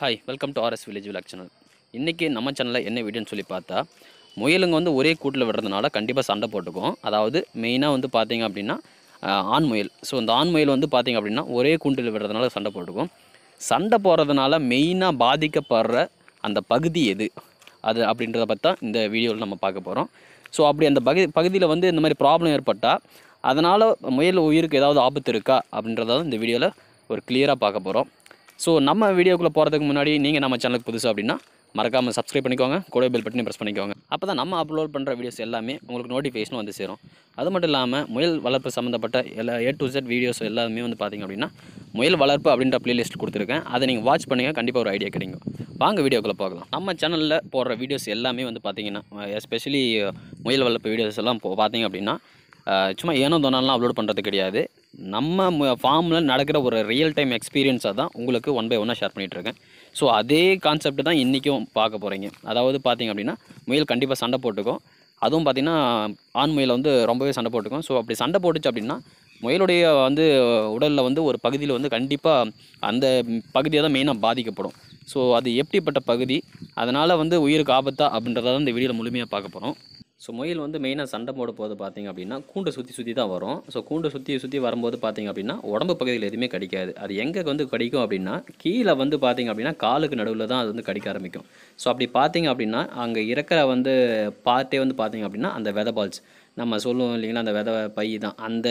hi welcome to RS village vlog channel இன்றைக்கி நம்ம சேனலில் என்ன வீடியோன்னு சொல்லி பார்த்தா முயலுங்க வந்து ஒரே கூட்டில் விடுறதுனால கண்டிப்பாக சண்டை போட்டுக்கும் அதாவது மெயினாக வந்து பார்த்தீங்க அப்படின்னா ஆண் முயல் ஸோ இந்த ஆண் முயல் வந்து பார்த்தீங்க அப்படின்னா ஒரே கூண்டில் விடுறதுனால சண்டை போட்டுக்கும் சண்டை போடுறதுனால மெயினாக பாதிக்கப்படுற அந்த பகுதி எது அது அப்படின்றத பார்த்தா இந்த வீடியோவில் நம்ம பார்க்க போகிறோம் ஸோ அப்படி அந்த பகு பகுதியில் வந்து இந்த மாதிரி ப்ராப்ளம் ஏற்பட்டால் அதனால் முயல் உயிருக்கு ஏதாவது ஆபத்து இருக்கா அப்படின்றத இந்த வீடியோவில் ஒரு கிளியராக பார்க்க போகிறோம் ஸோ நம்ம வீடியோக்குள்ளே போகிறதுக்கு முன்னாடி நீங்கள் நம்ம சேனலுக்கு புதுசு அப்படின்னா மறக்காமல் சப்ஸ்கிரைப் பண்ணிக்கோங்க கூட பெல் பட்டனையும் ப்ரெஸ் பண்ணிக்கோங்க அப்போ தான் நம்ம அப்லோட் பண்ணுற வீடியோஸ் எல்லாமே உங்களுக்கு நோட்டிஃபிகேஷன் வந்து சேரும் அது மட்டும் இல்லாமல் முயல் வளர்ப்பு சம்மந்தப்பட்ட எல்லா ஏ டு செட் வீடியோஸ் எல்லாமே வந்து பார்த்திங்க அப்படின்னா முயல் வளர்ப்பு அப்படின்ற ப்ளேலிஸ்ட் கொடுத்துருக்கேன் அதை நீங்கள் வாட்ச் பண்ணுங்கள் கண்டிப்பாக ஒரு ஐடியா கிடைக்கும் வாங்க வீடியோக்குள்ளே பார்க்கலாம் நம்ம சேனலில் போடுற வீடியோஸ் எல்லாமே வந்து பார்த்திங்கன்னா எஸ்பெஷலி முயல் வளர்ப்பு வீடியோஸ் எல்லாம் பார்த்திங்க அப்படின்னா சும்மா ஏனோ தோணாலாம் அப்லோட் பண்ணுறது கிடையாது நம்ம ஃபார்மில் நடக்கிற ஒரு ரியல் டைம் எக்ஸ்பீரியன்ஸை தான் உங்களுக்கு ஒன் பை ஒன்னாக ஷேர் பண்ணிகிட்ருக்கேன் ஸோ அதே கான்செப்ட் தான் இன்றைக்கும் பார்க்க போகிறீங்க அதாவது பார்த்திங்க அப்படின்னா முயல் கண்டிப்பாக சண்டை போட்டுக்கும் அதுவும் பார்த்திங்கன்னா ஆண் முயல் வந்து ரொம்பவே சண்டை போட்டுக்கும் ஸோ அப்படி சண்டை போட்டுச்சு அப்படின்னா முயலுடைய வந்து உடலில் வந்து ஒரு பகுதியில் வந்து கண்டிப்பாக அந்த பகுதியை தான் மெயினாக பாதிக்கப்படும் ஸோ அது எப்படிப்பட்ட பகுதி அதனால் வந்து உயிருக்கு ஆபத்தா அப்படின்றத இந்த வீடியோவில் முழுமையாக பார்க்க போகிறோம் ஸோ முயல் வந்து மெயினாக சண்டை போட போது பார்த்திங்க அப்படின்னா கூண்டை சுற்றி சுற்றி தான் வரும் ஸோ கூண்டை சுற்றி சுற்றி வரும்போது பார்த்திங்க அப்படின்னா உடம்பு பகுதியில் எதுவுமே கடிக்காது அது எங்கே வந்து கடிக்கும் அப்படின்னா கீழே வந்து பார்த்திங்க அப்படின்னா காலுக்கு நடுவில் தான் அது வந்து கடிக்க ஆரம்பிக்கும் ஸோ அப்படி பார்த்திங்க அப்படின்னா அங்கே இருக்கிற வந்து பார்ட்டே வந்து பார்த்திங்க அப்படின்னா அந்த வெதை பால்ஸ் நம்ம சொல்லுவோம் இல்லைங்களா அந்த வித பை தான் அந்த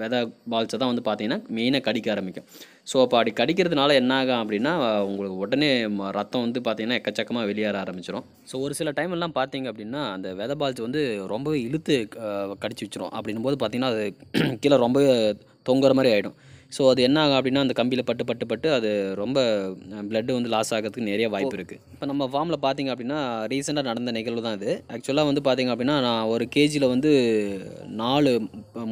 வித பால்ஸை தான் வந்து பார்த்தீங்கன்னா மெயினாக கடிக்க ஆரம்பிக்கும் ஸோ அப்போ அப்படி கடிக்கிறதுனால என்ன ஆகும் அப்படின்னா உங்களுக்கு உடனே ரத்தம் வந்து பார்த்திங்கன்னா எக்கச்சக்கமாக வெளியேற ஆரம்பிச்சிடும் ஸோ ஒரு சில டைம் எல்லாம் பார்த்தீங்க அப்படின்னா அந்த விதை பால்ஸ் வந்து ரொம்பவே இழுத்து கடிச்சு வச்சிரும் அப்படின்னும் போது பார்த்திங்கன்னா அது கீழே ரொம்பவே தொங்குற மாதிரி ஆகிடும் ஸோ அது என்ன ஆகும் அப்படின்னா அந்த கம்பியில் பட்டு பட்டு பட்டு அது ரொம்ப பிளட்டு வந்து லாஸ் ஆகிறதுக்கு நிறைய வாய்ப்பு இருக்குது இப்போ நம்ம ஃபார்மில் பார்த்தீங்க அப்படின்னா ரீசெண்டாக நடந்த நிகழ்வு தான் இது ஆக்சுவலாக வந்து பார்த்தீங்க அப்படின்னா நான் ஒரு கேஜியில் வந்து நாலு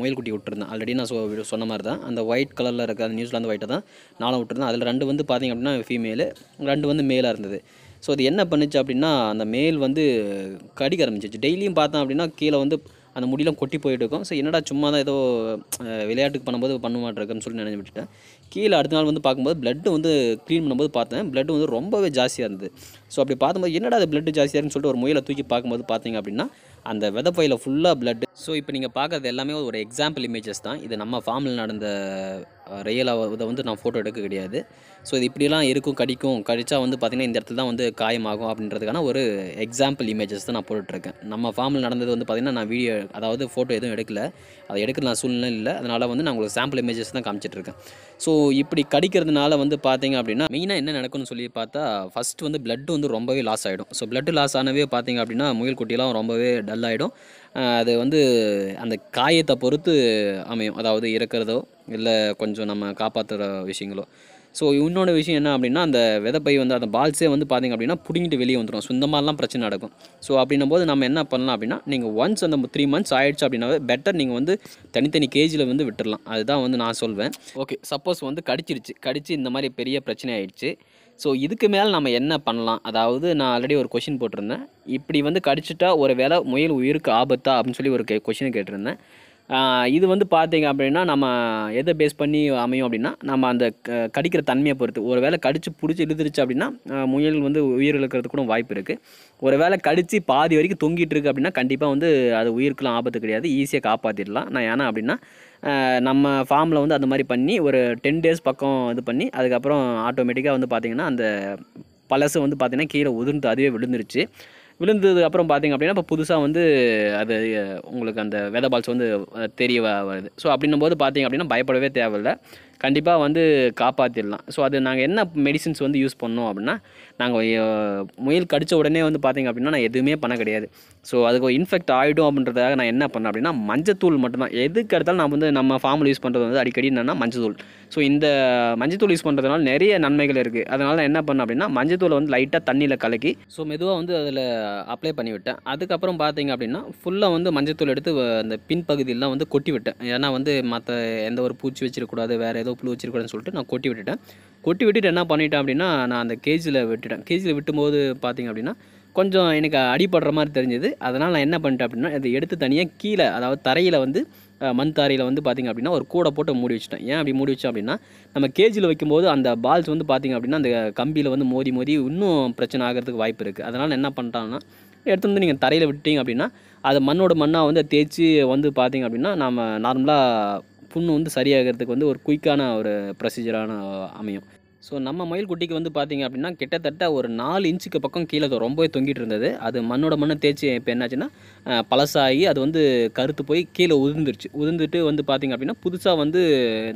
முயல் குட்டி விட்டுருந்தேன் ஆல்ரெடி நான் சொ சொன்ன மாதிரி தான் அந்த ஒயிட் கலரில் இருக்க அந்த நியூஸ்லாந்து ஒயிட்டை தான் நாலும் விட்டுருந்தேன் அதில் ரெண்டு வந்து பார்த்திங்க அப்படின்னா ஃபீமேலு ரெண்டு வந்து மேலாக இருந்தது ஸோ அது என்ன பண்ணுச்சு அப்படின்னா அந்த மேல் வந்து கடிக்க ஆரம்பிச்சிச்சு டெய்லியும் பார்த்தோம் அப்படின்னா கீழே வந்து அந்த முடியெலாம் கொட்டி போயிட்டு இருக்கும் ஸோ என்னடா சும்மா தான் ஏதோ விளையாட்டுக்கு பண்ணும்போது பண்ண மாட்டேருக்குன்னு சொல்லி நினைஞ்சு விட்டுட்டேன் கீழே அடுத்த நாள் வந்து பார்க்கும்போது பிளட்டு வந்து க்ளீன் பண்ணும்போது பார்த்தேன் பிளட் வந்து ரொம்பவே ஜாஸ்தியாக இருந்தது ஸோ அப்படி பார்த்தும்போது என்னடா அது பிளட் ஜாஸ்தியாக இருக்குன்னு சொல்லிட்டு ஒரு முயலை தூக்கி பார்க்கும்போது பார்த்தீங்க அப்படின்னா அந்த விதப்பையில் ஃபுல்லாக பிளட் ஸோ இப்போ நீங்கள் பார்க்குறது எல்லாமே ஒரு எக்ஸாம்பிள் இமேஜஸ் தான் இது நம்ம ஃபார்மில் நடந்த ரியலாக இதை வந்து நான் ஃபோட்டோ எடுக்க கிடையாது ஸோ இது இப்படிலாம் இருக்கும் கடிக்கும் கடித்தா வந்து பார்த்திங்கன்னா இந்த இடத்துல தான் வந்து காயமாகும் அப்படின்றதுக்கான ஒரு எக்ஸாம்பிள் இமேஜஸ் தான் நான் போட்டுட்ருக்கேன் நம்ம ஃபார்மில் நடந்தது வந்து பார்த்திங்கன்னா நான் வீடியோ அதாவது ஃபோட்டோ எதுவும் எடுக்கல அதை எடுக்கிற நான் சூழ்நிலை இல்லை அதனால் வந்து நான் உங்களுக்கு சாம்பிள் இமேஜஸ் தான் காமிச்சிட்ருக்கேன் ஸோ இப்படி கடிக்கிறதுனால வந்து பார்த்திங்க அப்படின்னா மெயினாக என்ன நடக்கும்னு சொல்லி பார்த்தா ஃபஸ்ட்டு வந்து பிளட்டு வந்து ரொம்பவே லாஸ் ஆகிடும் ஸோ பிளட்டு லாஸ் ஆனவே பார்த்திங்க அப்படின்னா முயல் ரொம்பவே டல் ஆகிடும் அது வந்து அந்த காயத்தை பொறுத்து அமையும் அதாவது இறக்கிறதோ இல்லை கொஞ்சம் நம்ம காப்பாற்றுற விஷயங்களோ ஸோ இன்னொரு விஷயம் என்ன அப்படின்னா அந்த விதப்பை வந்து அந்த பால்ஸே வந்து பார்த்திங்க அப்படின்னா பிடிங்கிட்டு வெளியே வந்துடும் சுந்தமாலாம் இந்த மாதிரிலாம் பிரச்சனை நடக்கும் ஸோ அப்படின்னும் போது நம்ம என்ன பண்ணலாம் அப்படின்னா நீங்கள் ஒன்ஸ் அந்த த்ரீ மந்த்ஸ் ஆயிடுச்சு அப்படின்னா பெட்டர் நீங்கள் வந்து தனித்தனி கேஜியில் வந்து விட்டுடலாம் அதுதான் வந்து நான் சொல்வேன் ஓகே சப்போஸ் வந்து கடிச்சிருச்சு கடிச்சு இந்த மாதிரி பெரிய பிரச்சனை ஆயிடுச்சு ஸோ இதுக்கு மேலே நம்ம என்ன பண்ணலாம் அதாவது நான் ஆல்ரெடி ஒரு கொஷின் போட்டிருந்தேன் இப்படி வந்து கடிச்சிட்டா ஒரு வேலை முயல் உயிருக்கு ஆபத்தா அப்படின்னு சொல்லி ஒரு கொஷினை கேட்டிருந்தேன் இது வந்து பார்த்தீங்க அப்படின்னா நம்ம எதை பேஸ் பண்ணி அமையும் அப்படின்னா நம்ம அந்த கடிக்கிற தன்மையை பொறுத்து ஒரு வேளை கடித்து பிடிச்சி இழுத்துருச்சு அப்படின்னா முயல் வந்து உயிர் இழக்கிறது கூட வாய்ப்பு இருக்குது ஒரு வேளை கடித்து பாதி வரைக்கும் தொங்கிட்டு இருக்கு அப்படின்னா கண்டிப்பாக வந்து அது உயிருக்குலாம் ஆபத்து கிடையாது ஈஸியாக காப்பாற்றிடலாம் நான் ஏன்னா அப்படின்னா நம்ம ஃபார்மில் வந்து அந்த மாதிரி பண்ணி ஒரு டென் டேஸ் பக்கம் இது பண்ணி அதுக்கப்புறம் ஆட்டோமேட்டிக்காக வந்து பார்த்திங்கன்னா அந்த பழசு வந்து பார்த்திங்கன்னா கீழே உதிர்ந்து அதுவே விழுந்துருச்சு விழுந்தது அப்புறம் பார்த்திங்க அப்படின்னா இப்போ புதுசாக வந்து அது உங்களுக்கு அந்த வெதை பால்ஸ் வந்து தெரிய வருது ஸோ அப்படின்னும் போது பார்த்திங்க அப்படின்னா பயப்படவே தேவையில்லை கண்டிப்பாக வந்து காப்பாற்றிடலாம் ஸோ அது நாங்கள் என்ன மெடிசின்ஸ் வந்து யூஸ் பண்ணோம் அப்படின்னா நாங்கள் முயல் கடித்த உடனே வந்து பார்த்திங்க அப்படின்னா நான் எதுவுமே பண்ண கிடையாது ஸோ அதுக்கு இன்ஃபெக்ட் ஆகிடும் அப்படின்றதுக்காக நான் என்ன பண்ணேன் அப்படின்னா மஞ்சத்தூள் மட்டும்தான் எதுக்கு எடுத்தாலும் நான் வந்து நம்ம ஃபார்மில் யூஸ் பண்ணுறது வந்து அடிக்கடி என்னென்னா மஞ்சத்தூள் ஸோ இந்த மஞ்சத்தூள் யூஸ் பண்ணுறதுனால நிறைய நன்மைகள் இருக்குது அதனால் நான் என்ன பண்ணேன் அப்படின்னா மஞ்சத்தூளை வந்து லைட்டாக தண்ணியில் கலக்கி ஸோ மெதுவாக வந்து அதில் அப்ளை பண்ணிவிட்டேன் அதுக்கப்புறம் பார்த்திங்க அப்படின்னா ஃபுல்லாக வந்து மஞ்சத்தூள் எடுத்து அந்த பின்பகுதியெல்லாம் வந்து கொட்டி விட்டேன் ஏன்னா வந்து மற்ற எந்த ஒரு பூச்சி வச்சிருக்கக்கூடாது வேறு ஏதோ புழு வச்சிருக்கூடாதுன்னு சொல்லிட்டு நான் கொட்டி விட்டுட்டேன் கொட்டி விட்டுட்டு என்ன பண்ணிட்டேன் அப்படின்னா நான் அந்த கேஜில் விட்டுட்டேன் கேஜில் விட்டும்போது பார்த்திங்க அப்படின்னா கொஞ்சம் எனக்கு அடிப்படுற மாதிரி தெரிஞ்சது அதனால் நான் என்ன பண்ணிட்டேன் அப்படின்னா அதை எடுத்து தனியாக கீழே அதாவது தரையில் வந்து மண் தாரையில் வந்து பார்த்திங்க அப்படின்னா ஒரு கூடை போட்டு மூடி வச்சுட்டேன் ஏன் அப்படி மூடி வச்சோம் அப்படின்னா நம்ம கேஜியில் வைக்கும்போது அந்த பால்ஸ் வந்து பார்த்திங்க அப்படின்னா அந்த கம்பியில் வந்து மோதி மோதி இன்னும் பிரச்சனை ஆகிறதுக்கு வாய்ப்பு இருக்குது அதனால் என்ன பண்ணிட்டாங்கன்னா எடுத்து வந்து நீங்கள் தரையில் விட்டீங்க அப்படின்னா அது மண்ணோட மண்ணாக வந்து தேய்ச்சி வந்து பார்த்திங்க அப்படின்னா நம்ம நார்மலாக புண்ணு வந்து சரியாகிறதுக்கு வந்து ஒரு குயிக்கான ஒரு ப்ரொசீஜரான அமையும் ஸோ நம்ம மயில் குட்டிக்கு வந்து பார்த்திங்க அப்படின்னா கிட்டத்தட்ட ஒரு நாலு இன்ச்சுக்கு பக்கம் கீழே ரொம்பவே தொங்கிட்டு இருந்தது அது மண்ணோட மண்ணை தேய்ச்சி இப்போ என்னாச்சுன்னா பழசாகி அது வந்து கருத்து போய் கீழே உதிர்ந்துருச்சு உதிர்ந்துட்டு வந்து பார்த்திங்க அப்படின்னா புதுசாக வந்து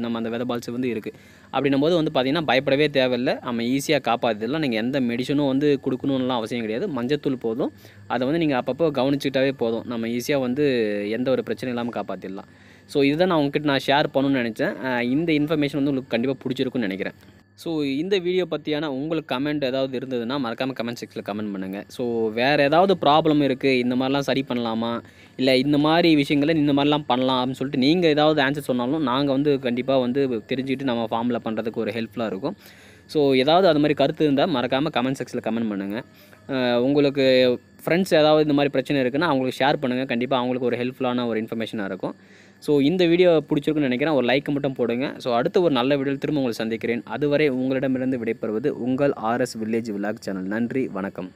நம்ம அந்த வித பால்ஸ் வந்து இருக்குது அப்படின்னும் போது வந்து பார்த்திங்கன்னா பயப்படவே தேவையில்லை நம்ம ஈஸியாக காப்பாற்றுலாம் நீங்கள் எந்த மெடிசனும் வந்து கொடுக்கணும்லாம் அவசியம் கிடையாது மஞ்சத்தூள் போதும் அதை வந்து நீங்கள் அப்பப்போ கவனிச்சுக்கிட்டாவே போதும் நம்ம ஈஸியாக வந்து எந்த ஒரு பிரச்சனையும் இல்லாமல் காப்பாற்றிடலாம் ஸோ இதுதான் நான் உங்ககிட்ட நான் ஷேர் பண்ணணும்னு நினச்சேன் இந்த இன்ஃபர்மேஷன் வந்து உங்களுக்கு கண்டிப்பாக பிடிச்சிருக்குன்னு நினைக்கிறேன் ஸோ இந்த வீடியோ பற்றியான உங்களுக்கு கமெண்ட் ஏதாவது இருந்ததுன்னா மறக்காமல் கமெண்ட் செக்ஷனில் கமெண்ட் பண்ணுங்கள் ஸோ வேறு ஏதாவது ப்ராப்ளம் இருக்குது இந்த மாதிரிலாம் சரி பண்ணலாமா இல்லை இந்த மாதிரி விஷயங்களை இந்த மாதிரிலாம் பண்ணலாம் அப்படின்னு சொல்லிட்டு நீங்கள் ஏதாவது ஆன்சர் சொன்னாலும் நாங்கள் வந்து கண்டிப்பாக வந்து தெரிஞ்சுக்கிட்டு நம்ம ஃபார்மில் பண்ணுறதுக்கு ஒரு ஹெல்ப்ஃபுல்லாக இருக்கும் ஸோ ஏதாவது அது மாதிரி கருத்து இருந்தால் மறக்காமல் கமெண்ட் செக்ஷனில் கமெண்ட் பண்ணுங்கள் உங்களுக்கு ஃப்ரெண்ட்ஸ் ஏதாவது இந்த மாதிரி பிரச்சனை இருக்குன்னா அவங்களுக்கு ஷேர் பண்ணுங்கள் கண்டிப்பாக அவங்களுக்கு ஒரு ஹெல்ப்ஃபுல்லான ஒரு இன்ஃபர்மேஷனாக இருக்கும் ஸோ இந்த வீடியோ பிடிச்சிருக்குன்னு நினைக்கிறேன் ஒரு லைக் மட்டும் போடுங்க ஸோ அடுத்த ஒரு நல்ல வீடியோவில் திரும்ப உங்களை சந்திக்கிறேன் அதுவரை உங்களிடமிருந்து விடைபெறுவது உங்கள் ஆர்எஸ் வில்லேஜ் விலாக் சேனல் நன்றி வணக்கம்